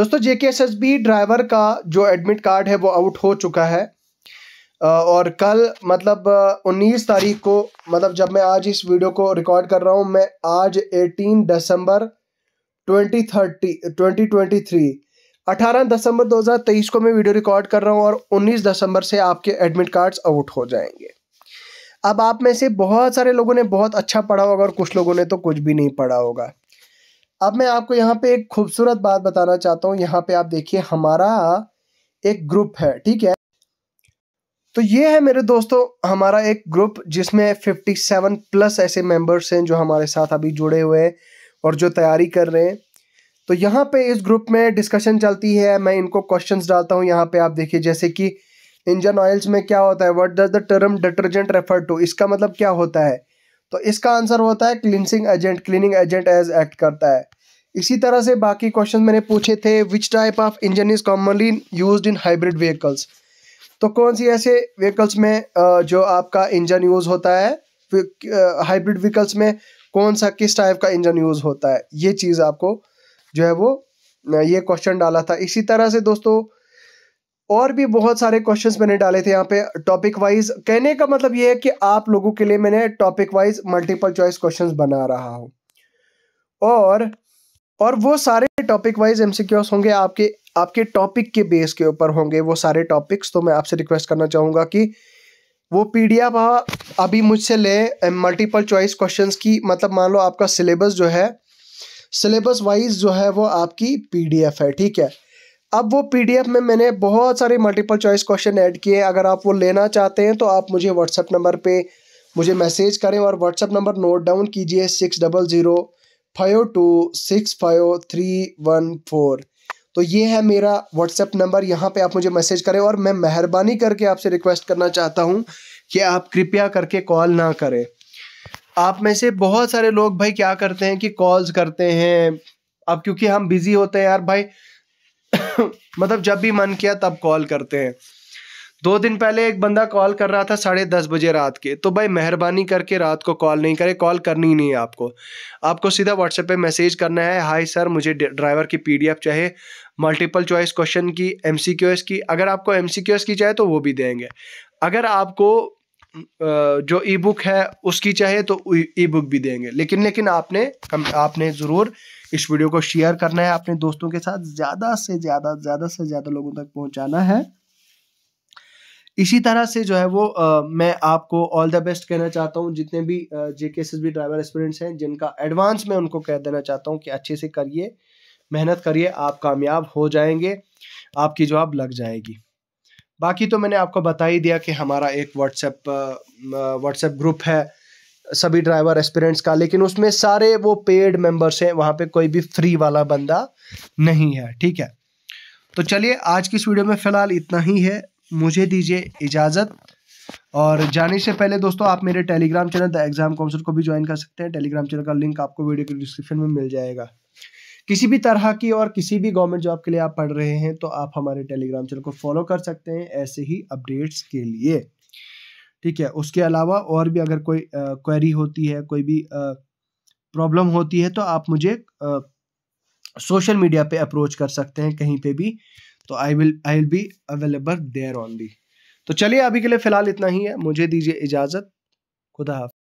दोस्तों जेके ड्राइवर का जो एडमिट कार्ड है वो आउट हो चुका है और कल मतलब 19 तारीख को मतलब जब मैं आज इस वीडियो को रिकॉर्ड कर रहा हूँ मैं आज 18 दिसंबर 2030 2023 18 दिसंबर 2023 को मैं वीडियो रिकॉर्ड कर रहा हूँ और 19 दिसंबर से आपके एडमिट कार्ड्स आउट हो जाएंगे अब आप में से बहुत सारे लोगों ने बहुत अच्छा पढ़ा होगा और कुछ लोगों ने तो कुछ भी नहीं पढ़ा होगा अब मैं आपको यहाँ पे एक खूबसूरत बात बताना चाहता हूँ यहाँ पे आप देखिए हमारा एक ग्रुप है ठीक है तो ये है मेरे दोस्तों हमारा एक ग्रुप जिसमें 57 प्लस ऐसे मेंबर्स हैं जो हमारे साथ अभी जुड़े हुए हैं और जो तैयारी कर रहे हैं तो यहाँ पे इस ग्रुप में डिस्कशन चलती है मैं इनको क्वेश्चंस डालता हूँ यहाँ पे आप देखिए जैसे कि इंजन ऑयल्स में क्या होता है what does the term detergent refer to इसका मतलब क्या होता है तो इसका आंसर होता है cleansing agent cleaning agent as act करता है इसी तरह से बाकी क्वेश्चन मैंने पूछे थे which type of engine is commonly use in hybrid vehicles तो कौन सी ऐसे व्हीकल्स में जो आपका इंजन यूज़ होता है हाइब्रिड व्हीकल्स में कौन सा किस टाइप का इंजन यूज़ होता है ये चीज़ आपको जो है वो ये क्वेश्चन डाला था इसी तरह से दोस्तों और भी बहुत सारे क्वेश्चंस मैंने डाले थे यहाँ पे टॉपिक वाइज कहने का मतलब ये है कि आप लोगों के लिए मैंने topic wise multiple choice questions बना रहा हूं और और वो सारे टॉपिक वाइज एम होंगे आपके आपके टॉपिक के बेस के ऊपर होंगे वो सारे टॉपिक्स तो मैं आपसे रिक्वेस्ट करना चाहूँगा कि वो पी डी एफ अभी मुझसे लें मल्टीपल चॉइस क्वेश्चंस की मतलब मान लो आपका सिलेबस जो है सिलेबस वाइज जो है वो आपकी पी डी एफ है ठीक है अब वो पी डी एफ में मैंने बहुत सारे मल्टीपल चॉइस क्वेश्चन ऐड किए हैं अगर आप वो लेना चाहते हैं तो आप मुझे व्हाट्सएप नंबर पर मुझे मैसेज करें और व्हाट्सएप नंबर नोट डाउन कीजिए six double zero five two six five three one four तो ये है मेरा व्हाट्सएप नंबर यहाँ पे आप मुझे मैसेज करें और मैं मेहरबानी करके आपसे रिक्वेस्ट करना चाहता हूँ कि आप कृपया करके कॉल ना करें आप में से बहुत सारे लोग भाई क्या करते हैं कि कॉल्स करते हैं अब क्योंकि हम बिज़ी होते हैं यार भाई मतलब जब भी मन किया तब कॉल करते हैं दो दिन पहले एक बंदा कॉल कर रहा था साढ़े दस बजे रात के तो भाई मेहरबानी करके रात को कॉल नहीं करे कॉल करनी ही नहीं है आपको आपको सीधा व्हाट्सएप पे मैसेज करना है हाय सर मुझे ड्राइवर की पीडीएफ चाहिए मल्टीपल चॉइस क्वेश्चन की एम की अगर आपको एम की चाहे तो वो भी देंगे अगर आपको जो ई बुक है उसकी चाहिए तो ई बुक भी देंगे लेकिन लेकिन आपने आपने ज़रूर इस वीडियो को शेयर करना है अपने दोस्तों के साथ ज़्यादा से ज़्यादा ज़्यादा से ज़्यादा लोगों तक पहुंचाना है इसी तरह से जो है वो आ, मैं आपको ऑल द बेस्ट कहना चाहता हूँ जितने भी जे के एस बी ड्राइवर एस्पिरेंट्स हैं जिनका एडवांस मैं उनको कह देना चाहता हूँ कि अच्छे से करिए मेहनत करिए आप कामयाब हो जाएंगे आपकी जॉब लग जाएगी बाकी तो मैंने आपको बता ही दिया कि हमारा एक व्हाट्सएप व्हाट्सएप ग्रुप है सभी ड्राइवर एस्पिरेंट्स का लेकिन उसमें सारे वो पेड मेंबर्स हैं वहाँ पे कोई भी फ्री वाला बंदा नहीं है ठीक है तो चलिए आज की इस वीडियो में फ़िलहाल इतना ही है मुझे दीजिए इजाज़त और जाने से पहले दोस्तों आप मेरे Telegram channel the exam council को भी ज्वाइन कर सकते हैं टेलीग्राम चैनल का लिंक आपको वीडियो के डिस्क्रिप्शन में मिल जाएगा किसी भी तरह की और किसी भी गवर्नमेंट जॉब के लिए आप पढ़ रहे हैं तो आप हमारे टेलीग्राम चैनल को फॉलो कर सकते हैं ऐसे ही अपडेट्स के लिए ठीक है उसके अलावा और भी अगर कोई क्वेरी होती है कोई भी प्रॉब्लम होती है तो आप मुझे सोशल मीडिया पे अप्रोच कर सकते हैं कहीं पे भी तो I will I will be available there only तो चलिए अभी के लिए फ़िलहाल इतना ही है मुझे दीजिए इजाज़त खुदा हाफ